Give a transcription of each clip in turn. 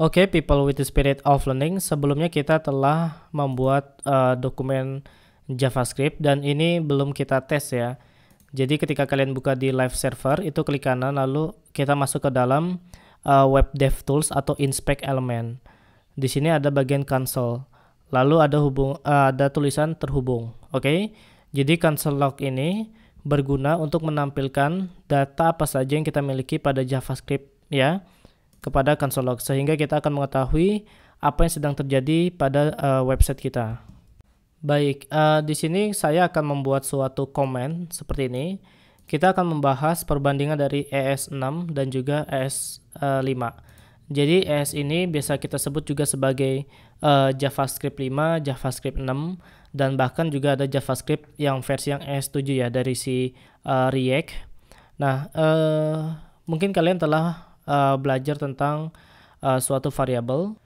Oke, okay, people with the spirit of learning, sebelumnya kita telah membuat uh, dokumen JavaScript dan ini belum kita tes ya. Jadi ketika kalian buka di live server itu klik kanan lalu kita masuk ke dalam uh, web dev tools atau inspect element. Di sini ada bagian console. Lalu ada hubung uh, ada tulisan terhubung. Oke. Okay? Jadi console log ini berguna untuk menampilkan data apa saja yang kita miliki pada JavaScript ya kepada log sehingga kita akan mengetahui apa yang sedang terjadi pada uh, website kita. Baik, uh, di sini saya akan membuat suatu komen seperti ini. Kita akan membahas perbandingan dari ES6 dan juga ES5. Eh, Jadi ES ini biasa kita sebut juga sebagai uh, JavaScript 5, JavaScript 6, dan bahkan juga ada JavaScript yang versi yang ES7 ya dari si uh, React. Nah, uh, mungkin kalian telah Eh, belajar tentang uh, suatu variabel.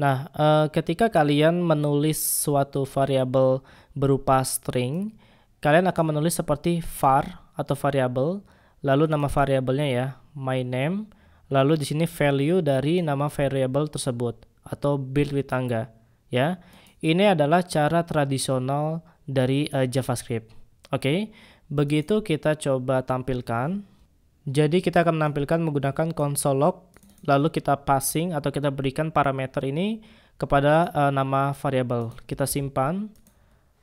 Nah, uh, ketika kalian menulis suatu variabel berupa string, kalian akan menulis seperti var atau variabel, lalu nama variabelnya ya, my name, lalu di sini value dari nama variabel tersebut atau build with tangga, ya. Ini adalah cara tradisional dari uh, JavaScript. Oke, okay? begitu kita coba tampilkan. Jadi kita akan menampilkan menggunakan konsol log, lalu kita passing atau kita berikan parameter ini kepada uh, nama variabel. Kita simpan,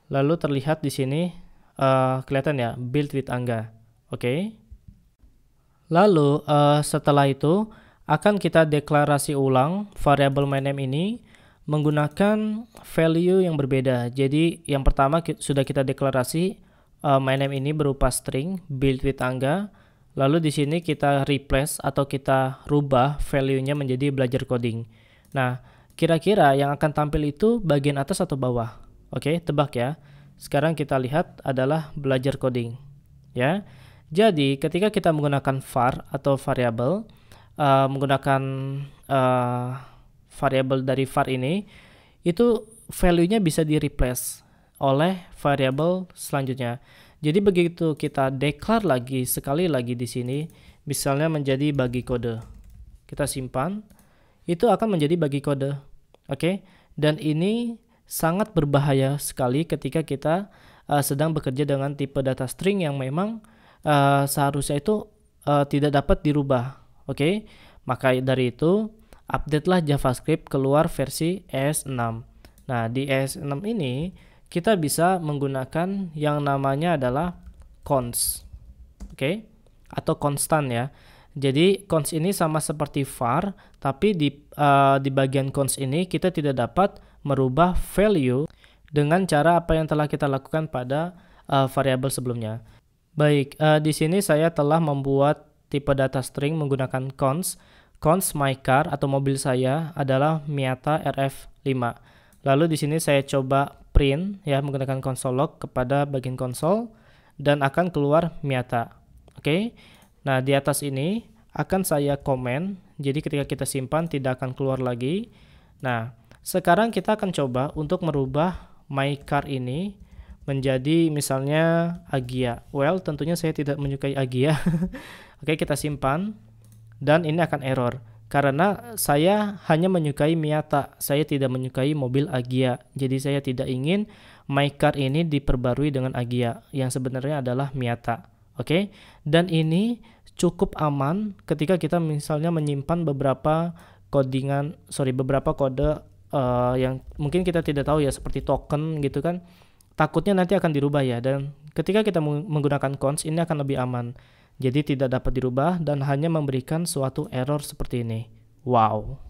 lalu terlihat di sini uh, kelihatan ya build with Angga. Oke. Okay. Lalu uh, setelah itu akan kita deklarasi ulang variabel my name ini menggunakan value yang berbeda. Jadi yang pertama sudah kita deklarasi uh, my name ini berupa string build with Angga Lalu di sini kita replace atau kita rubah value-nya menjadi belajar coding. Nah, kira-kira yang akan tampil itu bagian atas atau bawah? Oke, tebak ya. Sekarang kita lihat adalah belajar coding. Ya. Jadi, ketika kita menggunakan var atau variable, uh, menggunakan uh, variable dari var ini, itu value-nya bisa di-replace oleh variable selanjutnya. Jadi begitu kita deklar lagi sekali lagi di sini, misalnya menjadi bagi kode. Kita simpan, itu akan menjadi bagi kode. Oke. Okay? Dan ini sangat berbahaya sekali ketika kita uh, sedang bekerja dengan tipe data string yang memang uh, seharusnya itu uh, tidak dapat dirubah. Oke. Okay? Maka dari itu, update lah JavaScript keluar versi s 6 Nah, di s 6 ini kita bisa menggunakan yang namanya adalah cons. Oke? Okay? Atau konstan ya. Jadi cons ini sama seperti var, tapi di uh, di bagian cons ini kita tidak dapat merubah value dengan cara apa yang telah kita lakukan pada uh, variabel sebelumnya. Baik, uh, di sini saya telah membuat tipe data string menggunakan cons. Cons my car atau mobil saya adalah Miata RF5. Lalu di sini saya coba print ya menggunakan console log kepada bagian konsol dan akan keluar miata. Oke. Okay? Nah, di atas ini akan saya komen. Jadi ketika kita simpan tidak akan keluar lagi. Nah, sekarang kita akan coba untuk merubah my car ini menjadi misalnya Agia. Well, tentunya saya tidak menyukai Agia. Oke, okay, kita simpan dan ini akan error karena saya hanya menyukai Miata, saya tidak menyukai mobil Agia. Jadi saya tidak ingin my car ini diperbarui dengan Agia yang sebenarnya adalah Miata. Oke. Okay? Dan ini cukup aman ketika kita misalnya menyimpan beberapa codingan, sorry, beberapa kode uh, yang mungkin kita tidak tahu ya seperti token gitu kan. Takutnya nanti akan dirubah ya dan ketika kita menggunakan cons ini akan lebih aman. Jadi tidak dapat dirubah dan hanya memberikan suatu error seperti ini. Wow.